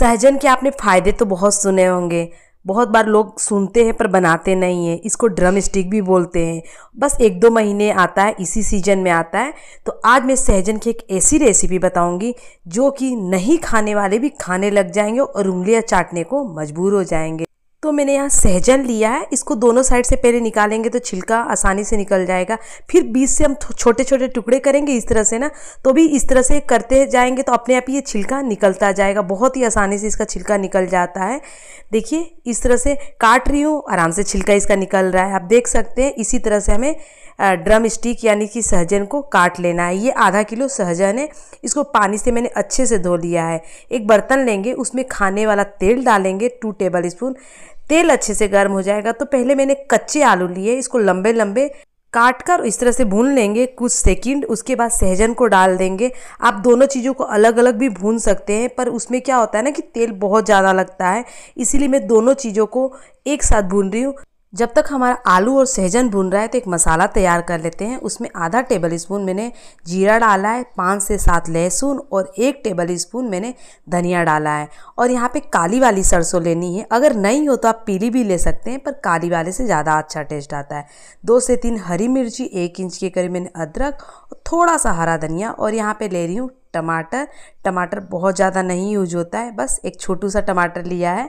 सहजन के आपने फ़ायदे तो बहुत सुने होंगे बहुत बार लोग सुनते हैं पर बनाते नहीं हैं इसको ड्रम स्टिक भी बोलते हैं बस एक दो महीने आता है इसी सीजन में आता है तो आज मैं सहजन की एक ऐसी रेसिपी बताऊंगी जो कि नहीं खाने वाले भी खाने लग जाएंगे और उंगलियां चाटने को मजबूर हो जाएंगे तो मैंने यहाँ सहजन लिया है इसको दोनों साइड से पहले निकालेंगे तो छिलका आसानी से निकल जाएगा फिर बीच से हम छोटे छोटे टुकड़े करेंगे इस तरह से ना तो भी इस तरह से करते जाएंगे तो अपने आप ही ये छिलका निकलता जाएगा बहुत ही आसानी से इसका छिलका निकल जाता है देखिए इस तरह से काट रही हूँ आराम से छिलका इसका निकल रहा है आप देख सकते हैं इसी तरह से हमें ड्रम स्टिक यानी कि सहजन को काट लेना है ये आधा किलो सहजन है इसको पानी से मैंने अच्छे से धो लिया है एक बर्तन लेंगे उसमें खाने वाला तेल डालेंगे टू टेबल स्पून तेल अच्छे से गर्म हो जाएगा तो पहले मैंने कच्चे आलू लिए इसको लंबे लंबे काट कर इस तरह से भून लेंगे कुछ सेकंड उसके बाद सहजन को डाल देंगे आप दोनों चीज़ों को अलग अलग भी भून सकते हैं पर उसमें क्या होता है ना कि तेल बहुत ज़्यादा लगता है इसीलिए मैं दोनों चीज़ों को एक साथ भून रही हूँ जब तक हमारा आलू और सहजन भुन रहा है तो एक मसाला तैयार कर लेते हैं उसमें आधा टेबल स्पून मैंने जीरा डाला है पाँच से सात लहसुन और एक टेबल स्पून मैंने धनिया डाला है और यहाँ पे काली वाली सरसों लेनी है अगर नहीं हो तो आप पीली भी ले सकते हैं पर काली वाले से ज़्यादा अच्छा टेस्ट आता है दो से तीन हरी मिर्ची एक इंच के करीब मैंने अदरक और थोड़ा सा हरा धनिया और यहाँ पर ले रही हूँ टमाटर टमाटर बहुत ज़्यादा नहीं यूज होता है बस एक छोटू सा टमाटर लिया है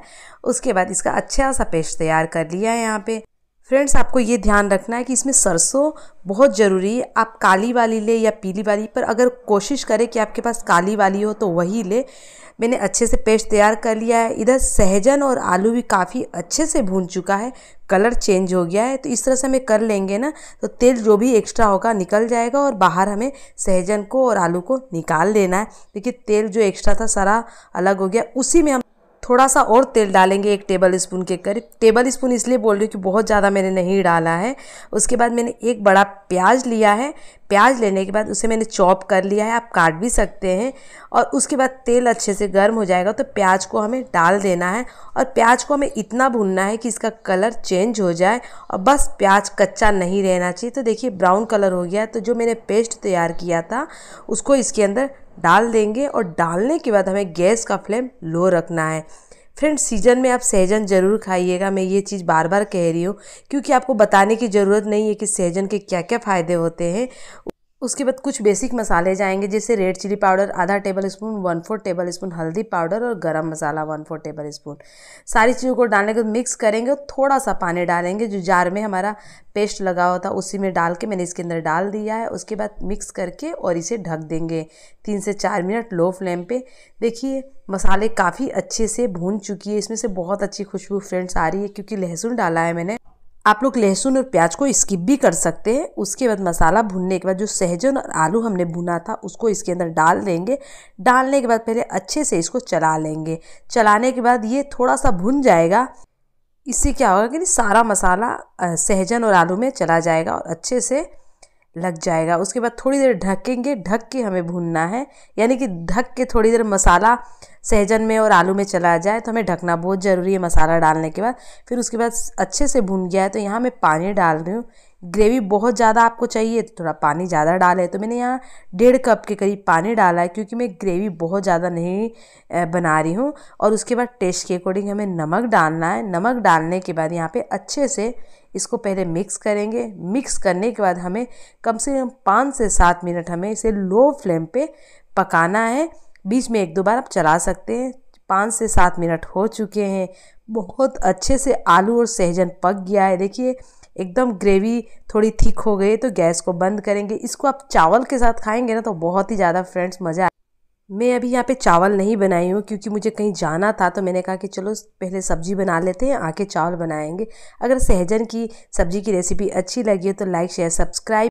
उसके बाद इसका अच्छा सा पेस्ट तैयार कर लिया है यहाँ पे फ्रेंड्स आपको ये ध्यान रखना है कि इसमें सरसों बहुत ज़रूरी है आप काली वाली ले या पीली वाली पर अगर कोशिश करें कि आपके पास काली वाली हो तो वही ले मैंने अच्छे से पेस्ट तैयार कर लिया है इधर सहजन और आलू भी काफ़ी अच्छे से भून चुका है कलर चेंज हो गया है तो इस तरह से हमें कर लेंगे ना तो तेल जो भी एक्स्ट्रा होगा निकल जाएगा और बाहर हमें सहजन को और आलू को निकाल लेना है देखिए तेल जो एक्स्ट्रा था सारा अलग हो गया उसी में हम थोड़ा सा और तेल डालेंगे एक टेबल स्पून के करीब टेबल स्पून इसलिए बोल रही हूँ कि बहुत ज़्यादा मैंने नहीं डाला है उसके बाद मैंने एक बड़ा प्याज लिया है प्याज लेने के बाद उसे मैंने चॉप कर लिया है आप काट भी सकते हैं और उसके बाद तेल अच्छे से गर्म हो जाएगा तो प्याज को हमें डाल देना है और प्याज को हमें इतना भूनना है कि इसका कलर चेंज हो जाए और बस प्याज कच्चा नहीं रहना चाहिए तो देखिए ब्राउन कलर हो गया तो जो मैंने पेस्ट तैयार किया था उसको इसके अंदर डाल देंगे और डालने के बाद हमें गैस का फ्लेम लो रखना है फ्रेंड्स सीजन में आप सहजन ज़रूर खाइएगा मैं ये चीज़ बार बार कह रही हूँ क्योंकि आपको बताने की ज़रूरत नहीं है कि सहजन के क्या क्या फ़ायदे होते हैं उसके बाद कुछ बेसिक मसाले जाएंगे जैसे रेड चिली पाउडर आधा tablespoon one four tablespoon हल्दी पाउडर और garam masala one four tablespoon सारी चीज़ों को डालने के बाद मिक्स करेंगे और थोड़ा सा पानी डालेंगे जो जार में हमारा पेस्ट लगा हुआ था उसी में डाल के मैंने इसके अंदर डाल दिया है उसके बाद मिक्स करके और इसे ढक देंगे तीन से चार मिनट लो फ्लेम पर देखिए मसाले काफ़ी अच्छे से भून चुकी है इसमें से बहुत अच्छी खुशबू फ्रेंड्स आ रही है क्योंकि लहसुन डाला है मैंने आप लोग लहसुन और प्याज को स्किप भी कर सकते हैं उसके बाद मसाला भुनने के बाद जो सहजन और आलू हमने भुना था उसको इसके अंदर डाल देंगे डालने के बाद पहले अच्छे से इसको चला लेंगे चलाने के बाद ये थोड़ा सा भुन जाएगा इससे क्या होगा कि सारा मसाला सहजन और आलू में चला जाएगा और अच्छे से लग जाएगा उसके बाद थोड़ी देर ढकेंगे ढक के हमें भूनना है यानी कि ढक के थोड़ी देर मसाला सहजन में और आलू में चला जाए तो हमें ढकना बहुत ज़रूरी है मसाला डालने के बाद फिर उसके बाद अच्छे से भून गया है तो यहाँ मैं पानी डाल रही हूँ ग्रेवी बहुत ज़्यादा आपको चाहिए तो थोड़ा पानी ज़्यादा डाले तो मैंने यहाँ डेढ़ कप के करीब पानी डाला है क्योंकि मैं ग्रेवी बहुत ज़्यादा नहीं बना रही हूँ और उसके बाद टेस्ट के अकॉर्डिंग हमें नमक डालना है नमक डालने के बाद यहाँ पे अच्छे से इसको पहले मिक्स करेंगे मिक्स करने के बाद हमें कम से कम पाँच से सात मिनट हमें इसे लो फ्लेम पे पकाना है बीच में एक दो बार आप चला सकते हैं पाँच से सात मिनट हो चुके हैं बहुत अच्छे से आलू और सहजन पक गया है देखिए एकदम ग्रेवी थोड़ी थिक हो गई तो गैस को बंद करेंगे इसको आप चावल के साथ खाएंगे ना तो बहुत ही ज़्यादा फ्रेंड्स मज़ा मैं अभी यहाँ पे चावल नहीं बनाई हूँ क्योंकि मुझे कहीं जाना था तो मैंने कहा कि चलो पहले सब्जी बना लेते हैं आके चावल बनाएंगे अगर सहजन की सब्ज़ी की रेसिपी अच्छी लगी है तो लाइक शेयर सब्सक्राइब